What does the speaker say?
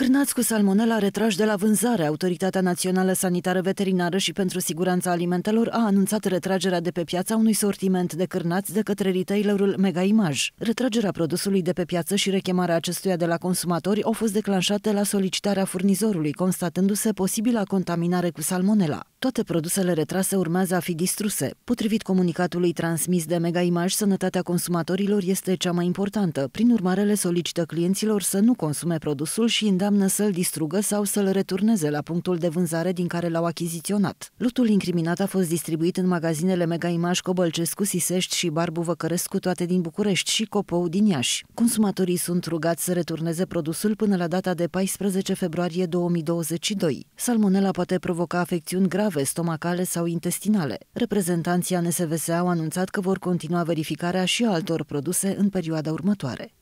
Cârnați cu salmonela retrași de la vânzare, Autoritatea Națională Sanitară Veterinară și pentru Siguranța Alimentelor a anunțat retragerea de pe piața unui sortiment de cârnați de către retailerul Mega Image. Retragerea produsului de pe piață și rechemarea acestuia de la consumatori au fost declanșate la solicitarea furnizorului, constatându-se posibila contaminare cu salmonela. Toate produsele retrase urmează a fi distruse. Potrivit comunicatului transmis de Mega Image, sănătatea consumatorilor este cea mai importantă. Prin urmare, le solicită clienților să nu consume produsul și îndeamnă să-l distrugă sau să-l returneze la punctul de vânzare din care l-au achiziționat. Lotul incriminat a fost distribuit în magazinele Mega Image Cobălcescu, Sisești și Barbu Văcărescu, toate din București și Copou din Iași. Consumatorii sunt rugați să returneze produsul până la data de 14 februarie 2022. Salmonella poate provoca afecțiuni grave grave, stomacale sau intestinale. Reprezentanții ANSVS au anunțat că vor continua verificarea și altor produse în perioada următoare.